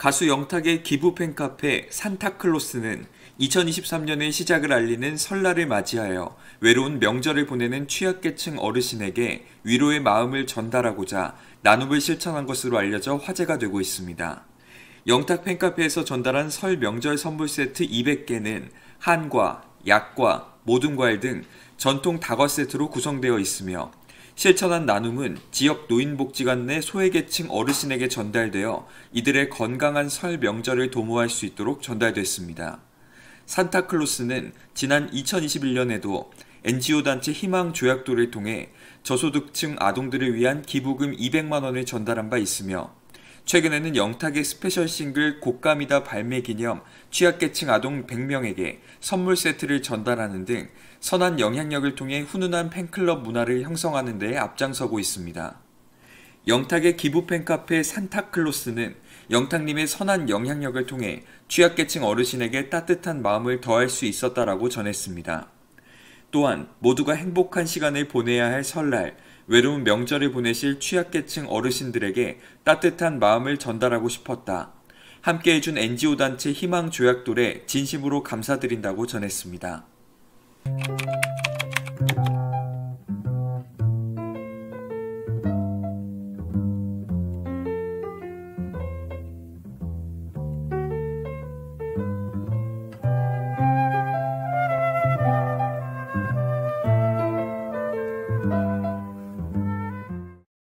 가수 영탁의 기부 팬카페 산타클로스는 2023년의 시작을 알리는 설날을 맞이하여 외로운 명절을 보내는 취약계층 어르신에게 위로의 마음을 전달하고자 나눔을 실천한 것으로 알려져 화제가 되고 있습니다. 영탁 팬카페에서 전달한 설 명절 선물 세트 200개는 한과, 약과, 모둠과일 등 전통 다과 세트로 구성되어 있으며 실천한 나눔은 지역 노인복지관 내 소외계층 어르신에게 전달되어 이들의 건강한 설 명절을 도모할 수 있도록 전달됐습니다. 산타클로스는 지난 2021년에도 NGO 단체 희망 조약도를 통해 저소득층 아동들을 위한 기부금 200만 원을 전달한 바 있으며 최근에는 영탁의 스페셜 싱글 곶감이다 발매 기념 취약계층 아동 100명에게 선물 세트를 전달하는 등 선한 영향력을 통해 훈훈한 팬클럽 문화를 형성하는 데 앞장서고 있습니다. 영탁의 기부 팬카페 산타클로스는 영탁님의 선한 영향력을 통해 취약계층 어르신에게 따뜻한 마음을 더할 수 있었다라고 전했습니다. 또한 모두가 행복한 시간을 보내야 할 설날, 외로운 명절을 보내실 취약계층 어르신들에게 따뜻한 마음을 전달하고 싶었다. 함께 해준 NGO 단체 희망조약돌에 진심으로 감사드린다고 전했습니다.